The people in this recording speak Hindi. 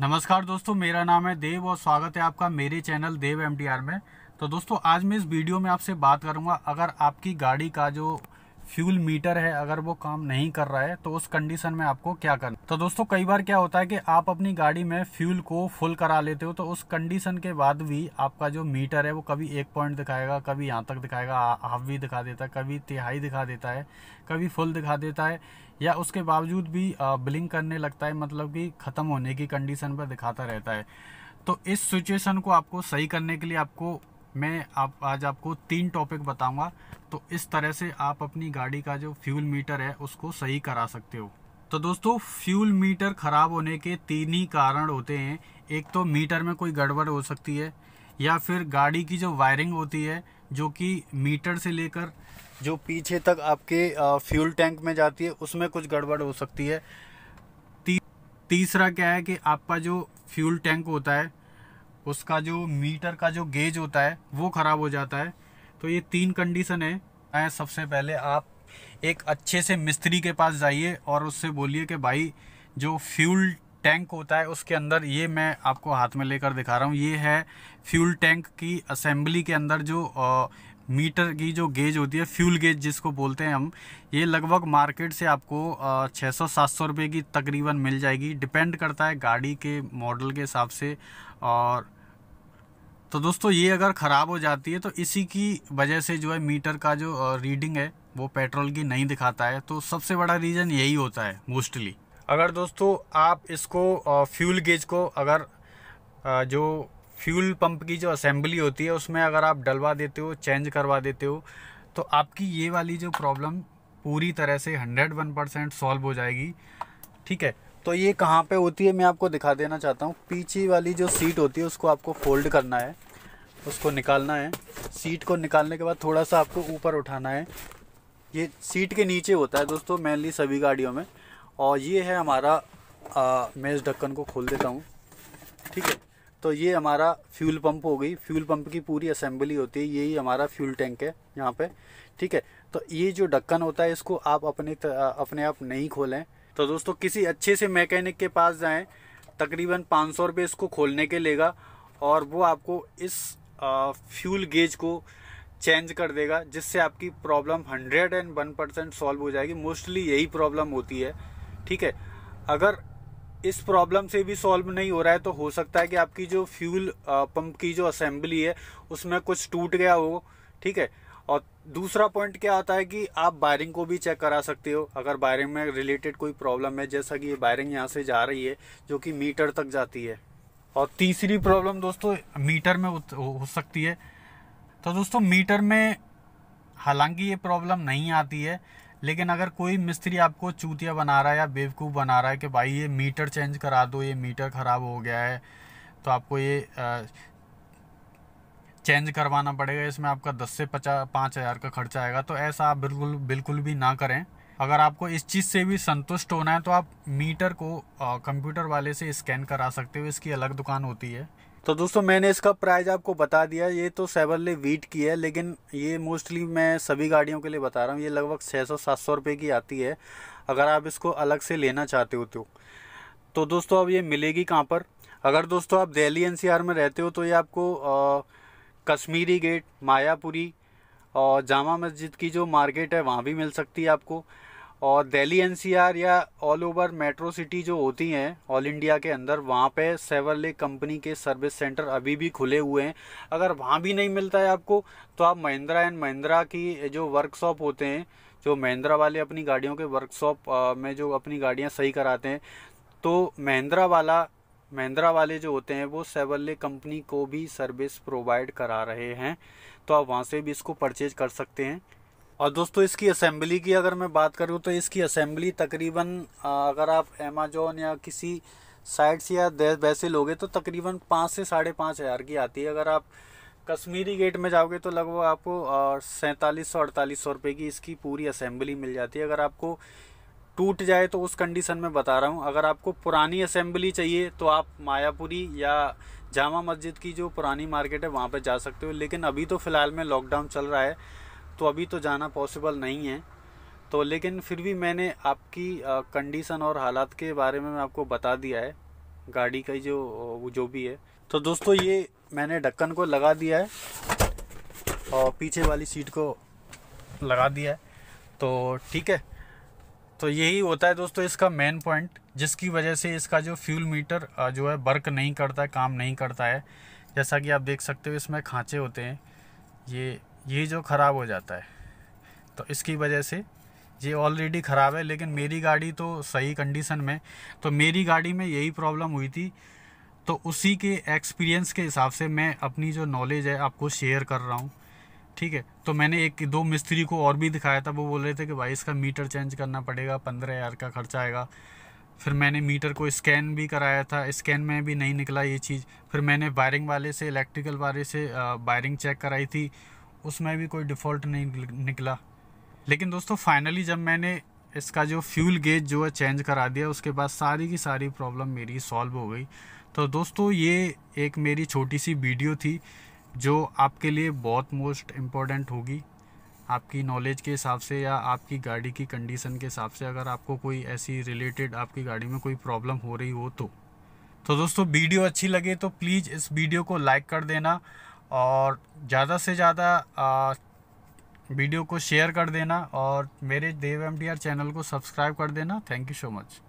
नमस्कार दोस्तों मेरा नाम है देव और स्वागत है आपका मेरे चैनल देव एम में तो दोस्तों आज मैं इस वीडियो में आपसे बात करूंगा अगर आपकी गाड़ी का जो फ्यूल मीटर है अगर वो काम नहीं कर रहा है तो उस कंडीशन में आपको क्या करना तो दोस्तों कई बार क्या होता है कि आप अपनी गाड़ी में फ्यूल को फुल करा लेते हो तो उस कंडीशन के बाद भी आपका जो मीटर है वो कभी एक पॉइंट दिखाएगा कभी यहाँ तक दिखाएगा हाफ भी दिखा देता है कभी तिहाई दिखा देता है कभी फुल दिखा देता है या उसके बावजूद भी ब्लिंक करने लगता है मतलब कि ख़त्म होने की कंडीशन पर दिखाता रहता है तो इस सिचुएशन को आपको सही करने के लिए आपको मैं आप आज आपको तीन टॉपिक बताऊंगा तो इस तरह से आप अपनी गाड़ी का जो फ्यूल मीटर है उसको सही करा सकते हो तो दोस्तों फ्यूल मीटर ख़राब होने के तीन ही कारण होते हैं एक तो मीटर में कोई गड़बड़ हो सकती है या फिर गाड़ी की जो वायरिंग होती है जो कि मीटर से लेकर जो पीछे तक आपके फ्यूल टैंक में जाती है उसमें कुछ गड़बड़ हो सकती है तीसरा क्या है कि आपका जो फ्यूल टैंक होता है उसका जो मीटर का जो गेज होता है वो ख़राब हो जाता है तो ये तीन कंडीशन है सबसे पहले आप एक अच्छे से मिस्त्री के पास जाइए और उससे बोलिए कि भाई जो फ्यूल टैंक होता है उसके अंदर ये मैं आपको हाथ में लेकर दिखा रहा हूँ ये है फ्यूल टैंक की असेंबली के अंदर जो आ, मीटर की जो गेज होती है फ्यूल गेज जिसको बोलते हैं हम ये लगभग मार्केट से आपको छः सौ सात सौ रुपये की तकरीबन मिल जाएगी डिपेंड करता है गाड़ी के मॉडल के हिसाब से और तो दोस्तों ये अगर ख़राब हो जाती है तो इसी की वजह से जो है मीटर का जो रीडिंग है वो पेट्रोल की नहीं दिखाता है तो सबसे बड़ा रीज़न यही होता है मोस्टली अगर दोस्तों आप इसको फ्यूल गेज को अगर जो फ्यूल पंप की जो असेंबली होती है उसमें अगर आप डलवा देते हो चेंज करवा देते हो तो आपकी ये वाली जो प्रॉब्लम पूरी तरह से हंड्रेड वन परसेंट सॉल्व हो जाएगी ठीक है तो ये कहाँ पे होती है मैं आपको दिखा देना चाहता हूँ पीछे वाली जो सीट होती है उसको आपको फोल्ड करना है उसको निकालना है सीट को निकालने के बाद थोड़ा सा आपको ऊपर उठाना है ये सीट के नीचे होता है दोस्तों मेनली सभी गाड़ियों में और ये है हमारा आ, मैं इस ढक्कन को खोल देता हूँ ठीक है तो ये हमारा फ्यूल पंप हो गई फ्यूल पंप की पूरी असेंबली होती है यही हमारा फ्यूल टैंक है यहाँ पे ठीक है तो ये जो ढक्कन होता है इसको आप अपने अपने आप नहीं खोलें तो दोस्तों किसी अच्छे से मैकेनिक के पास जाएं तकरीबन पाँच सौ रुपये इसको खोलने के लेगा और वो आपको इस फ्यूल गेज को चेंज कर देगा जिससे आपकी problem hundred and one percent solve हो जाएगी मोस्टली यही प्रॉब्लम होती है ठीक है अगर इस प्रॉब्लम से भी सॉल्व नहीं हो रहा है तो हो सकता है कि आपकी जो फ्यूल पंप की जो असेंबली है उसमें कुछ टूट गया हो ठीक है और दूसरा पॉइंट क्या आता है कि आप वायरिंग को भी चेक करा सकते हो अगर वायरिंग में रिलेटेड कोई प्रॉब्लम है जैसा कि ये वायरिंग यहाँ से जा रही है जो कि मीटर तक जाती है और तीसरी प्रॉब्लम दोस्तों मीटर में हो सकती है तो दोस्तों मीटर में हालांकि ये प्रॉब्लम नहीं आती है लेकिन अगर कोई मिस्त्री आपको चूतिया बना रहा है या बेवकूफ़ बना रहा है कि भाई ये मीटर चेंज करा दो ये मीटर ख़राब हो गया है तो आपको ये चेंज करवाना पड़ेगा इसमें आपका दस से पचास पाँच हज़ार का खर्चा आएगा तो ऐसा आप बिल्कुल बिल्कुल भी ना करें अगर आपको इस चीज़ से भी संतुष्ट होना है तो आप मीटर को कंप्यूटर वाले से स्कैन करा सकते हो इसकी अलग दुकान होती है तो दोस्तों मैंने इसका प्राइस आपको बता दिया ये तो सेवरले वीट की है लेकिन ये मोस्टली मैं सभी गाड़ियों के लिए बता रहा हूँ ये लगभग 600-700 रुपए की आती है अगर आप इसको अलग से लेना चाहते हो तो तो दोस्तों अब ये मिलेगी कहाँ पर अगर दोस्तों आप दिल्ली एनसीआर में रहते हो तो ये आपको आ, कश्मीरी गेट मायापुरी और जामा मस्जिद की जो मार्केट है वहाँ भी मिल सकती है आपको और दिल्ली एनसीआर या ऑल ओवर मेट्रो सिटी जो होती हैं ऑल इंडिया के अंदर वहाँ पे सेवरले कंपनी के सर्विस सेंटर अभी भी खुले हुए हैं अगर वहाँ भी नहीं मिलता है आपको तो आप महिंद्रा एंड महिंद्रा की जो वर्कशॉप होते हैं जो महिंद्रा वाले अपनी गाड़ियों के वर्कशॉप में जो अपनी गाड़ियाँ सही कराते हैं तो महिंद्रा वाला महिंद्रा वाले जो होते हैं वो सेवल्ले कंपनी को भी सर्विस प्रोवाइड करा रहे हैं तो आप वहाँ से भी इसको परचेज कर सकते हैं और दोस्तों इसकी असेंबली की अगर मैं बात करूँ तो इसकी असेंबली तकरीबन अगर आप अमेजोन या किसी साइट से या वैसे लोगे तो तकरीबन पाँच से साढ़े पाँच हज़ार की आती है अगर आप कश्मीरी गेट में जाओगे तो लगभग आपको सैंतालीस सौ अड़तालीस सौ रुपये की इसकी पूरी असेंबली मिल जाती है अगर आपको टूट जाए तो उस कंडीशन में बता रहा हूँ अगर आपको पुरानी असेंबली चाहिए तो आप मायापुरी या जामा मस्जिद की जो पुरानी मार्केट है वहाँ पर जा सकते हो लेकिन अभी तो फ़िलहाल में लॉकडाउन चल रहा है तो अभी तो जाना पॉसिबल नहीं है तो लेकिन फिर भी मैंने आपकी कंडीशन और हालात के बारे में मैं आपको बता दिया है गाड़ी का जो जो भी है तो दोस्तों ये मैंने ढक्कन को लगा दिया है और पीछे वाली सीट को लगा दिया है तो ठीक है तो यही होता है दोस्तों इसका मेन पॉइंट जिसकी वजह से इसका जो फ्यूल मीटर जो है वर्क नहीं करता है काम नहीं करता है जैसा कि आप देख सकते हो इसमें खाँचे होते हैं ये ये जो ख़राब हो जाता है तो इसकी वजह से ये ऑलरेडी ख़राब है लेकिन मेरी गाड़ी तो सही कंडीशन में तो मेरी गाड़ी में यही प्रॉब्लम हुई थी तो उसी के एक्सपीरियंस के हिसाब से मैं अपनी जो नॉलेज है आपको शेयर कर रहा हूँ ठीक है तो मैंने एक दो मिस्त्री को और भी दिखाया था वो बोल रहे थे कि भाई इसका मीटर चेंज करना पड़ेगा पंद्रह हज़ार का खर्चा आएगा फिर मैंने मीटर को स्कैन भी कराया था स्कैन में भी नहीं निकला ये चीज़ फिर मैंने वायरिंग वाले से इलेक्ट्रिकल वाले से वायरिंग चेक कराई थी उसमें भी कोई डिफ़ॉल्ट नहीं निकला लेकिन दोस्तों फाइनली जब मैंने इसका जो फ्यूल गेज जो है चेंज करा दिया उसके बाद सारी की सारी प्रॉब्लम मेरी सॉल्व हो गई तो दोस्तों ये एक मेरी छोटी सी वीडियो थी जो आपके लिए बहुत मोस्ट इम्पॉर्टेंट होगी आपकी नॉलेज के हिसाब से या आपकी गाड़ी की कंडीशन के हिसाब से अगर आपको कोई ऐसी रिलेटेड आपकी गाड़ी में कोई प्रॉब्लम हो रही हो तो तो दोस्तों वीडियो अच्छी लगे तो प्लीज़ इस वीडियो को लाइक कर देना और ज़्यादा से ज़्यादा वीडियो को शेयर कर देना और मेरे देव एम चैनल को सब्सक्राइब कर देना थैंक यू सो मच